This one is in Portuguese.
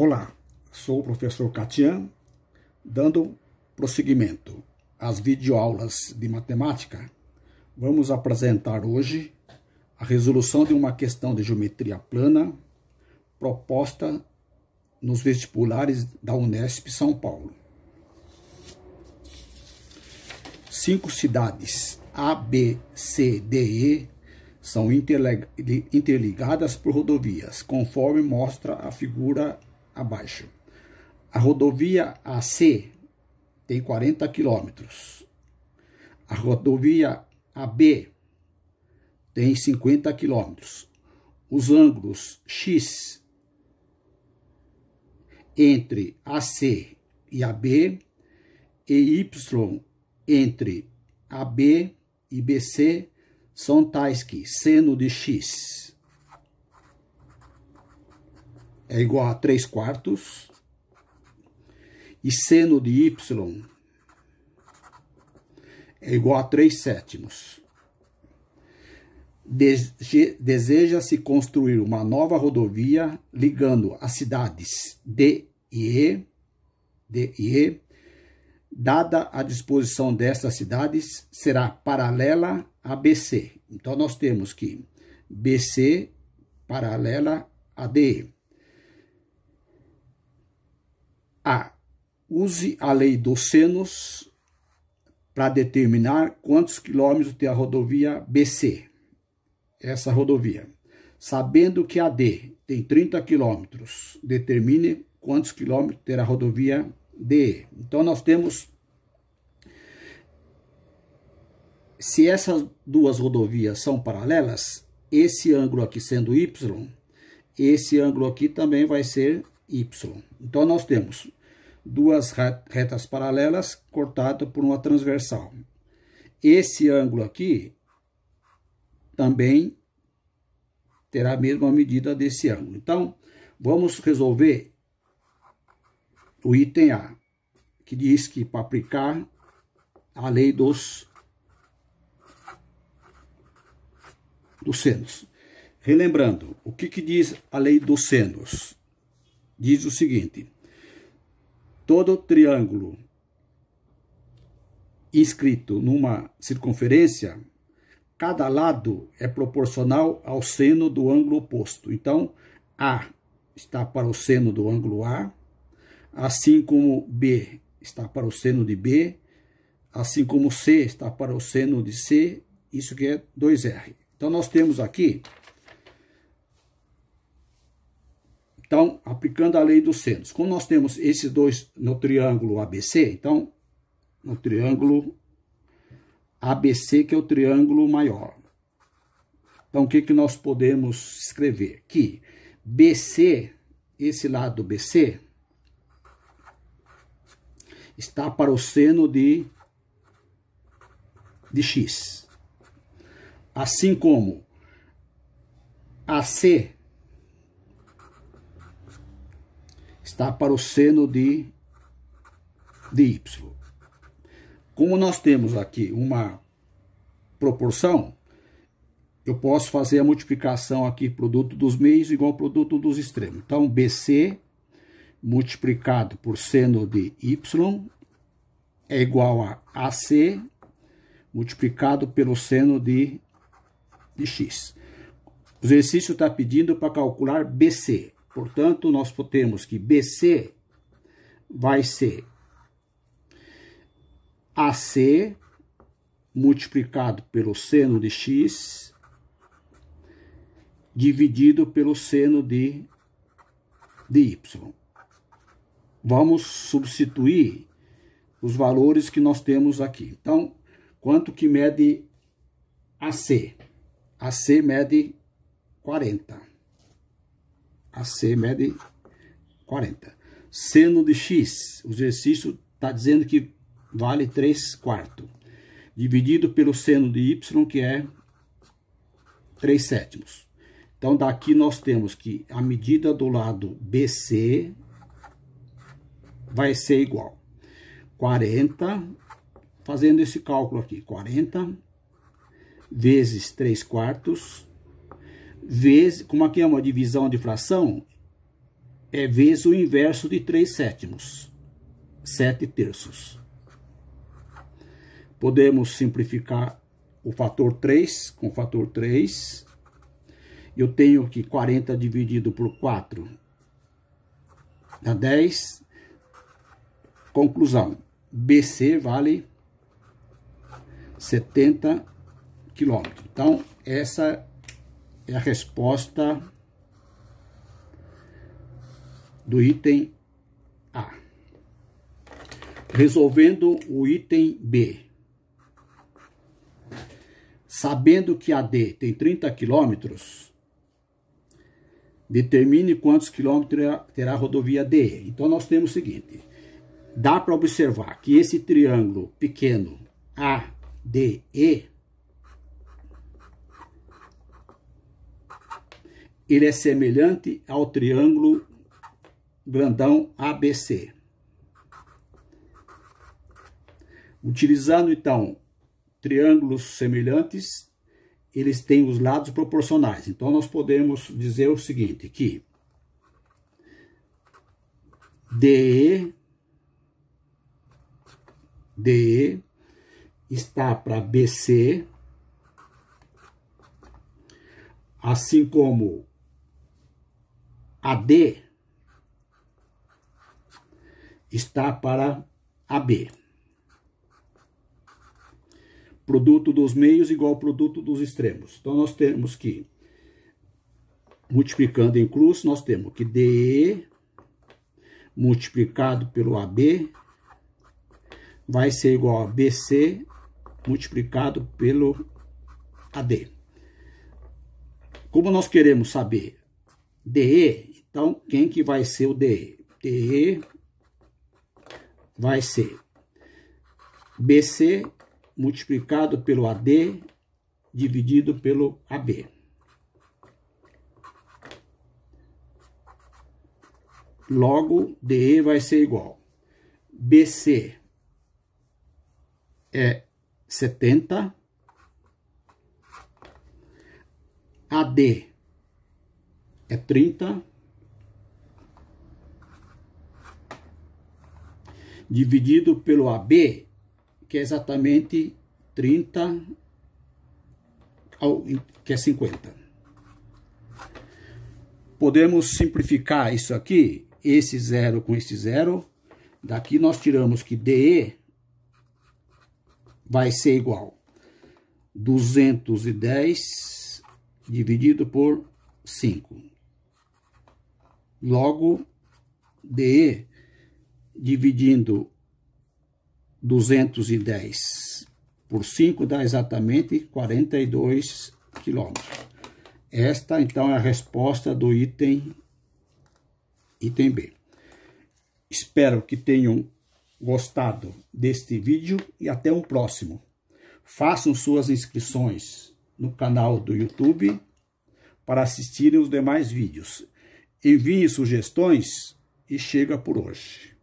Olá, sou o professor Catian, dando prosseguimento às videoaulas de matemática. Vamos apresentar hoje a resolução de uma questão de geometria plana proposta nos vestibulares da Unesp São Paulo. Cinco cidades A, B, C, D, E são interligadas por rodovias, conforme mostra a figura abaixo. A rodovia AC tem 40 quilômetros. A rodovia AB tem 50 quilômetros. Os ângulos X entre AC e AB e Y entre AB e BC são tais que seno de X é igual a 3 quartos. E seno de Y é igual a 3 sétimos. Deseja-se construir uma nova rodovia ligando as cidades D e E, D e E dada a disposição dessas cidades, será paralela a BC. Então, nós temos que BC paralela a DE. A. Use a lei dos senos para determinar quantos quilômetros tem a rodovia BC, essa rodovia. Sabendo que a D tem 30 quilômetros, determine quantos quilômetros terá a rodovia D. Então, nós temos se essas duas rodovias são paralelas, esse ângulo aqui sendo Y, esse ângulo aqui também vai ser Y. Então, nós temos duas retas paralelas cortadas por uma transversal. Esse ângulo aqui também terá a mesma medida desse ângulo. Então, vamos resolver o item A, que diz que para aplicar a lei dos, dos senos. Relembrando, o que, que diz a lei dos senos? diz o seguinte: todo triângulo inscrito numa circunferência, cada lado é proporcional ao seno do ângulo oposto. Então, A está para o seno do ângulo A, assim como B está para o seno de B, assim como C está para o seno de C, isso que é 2R. Então, nós temos aqui Então, aplicando a lei dos senos. Como nós temos esses dois no triângulo ABC, então, no triângulo ABC, que é o triângulo maior. Então, o que, que nós podemos escrever? Que BC, esse lado BC, está para o seno de, de x. Assim como AC está para o seno de, de Y. Como nós temos aqui uma proporção, eu posso fazer a multiplicação aqui, produto dos meios igual produto dos extremos. Então, BC multiplicado por seno de Y é igual a AC multiplicado pelo seno de, de X. O exercício está pedindo para calcular BC. Portanto, nós temos que BC vai ser AC multiplicado pelo seno de x dividido pelo seno de, de y. Vamos substituir os valores que nós temos aqui. Então, quanto que mede AC? AC mede 40. AC mede 40. Seno de X, o exercício está dizendo que vale 3 quartos, dividido pelo seno de Y, que é 3 sétimos. Então, daqui nós temos que a medida do lado BC vai ser igual. 40, fazendo esse cálculo aqui, 40 vezes 3 quartos vezes, como aqui é uma divisão de fração, é vezes o inverso de 3 sétimos, 7 terços. Podemos simplificar o fator 3 com o fator 3. Eu tenho que 40 dividido por 4 dá 10. Conclusão, BC vale 70 quilômetros. Então, essa é a resposta do item A. Resolvendo o item B. Sabendo que a D tem 30 quilômetros, determine quantos quilômetros terá a rodovia DE. Então, nós temos o seguinte. Dá para observar que esse triângulo pequeno ADE ele é semelhante ao triângulo grandão ABC. Utilizando, então, triângulos semelhantes, eles têm os lados proporcionais. Então, nós podemos dizer o seguinte, que DE, DE está para BC, assim como AD está para AB. Produto dos meios igual produto dos extremos. Então, nós temos que, multiplicando em cruz, nós temos que DE multiplicado pelo AB vai ser igual a BC multiplicado pelo AD. Como nós queremos saber DE então, quem que vai ser o DE? DE vai ser BC multiplicado pelo AD dividido pelo AB. Logo, DE vai ser igual. BC é 70. AD é 30. dividido pelo AB, que é exatamente 30, que é 50. Podemos simplificar isso aqui, esse zero com esse zero. Daqui nós tiramos que DE vai ser igual 210 dividido por 5. Logo, DE dividindo 210 por 5 dá exatamente 42 quilômetros. Esta, então, é a resposta do item, item B. Espero que tenham gostado deste vídeo e até o próximo. Façam suas inscrições no canal do YouTube para assistirem os demais vídeos. Enviem sugestões e chega por hoje.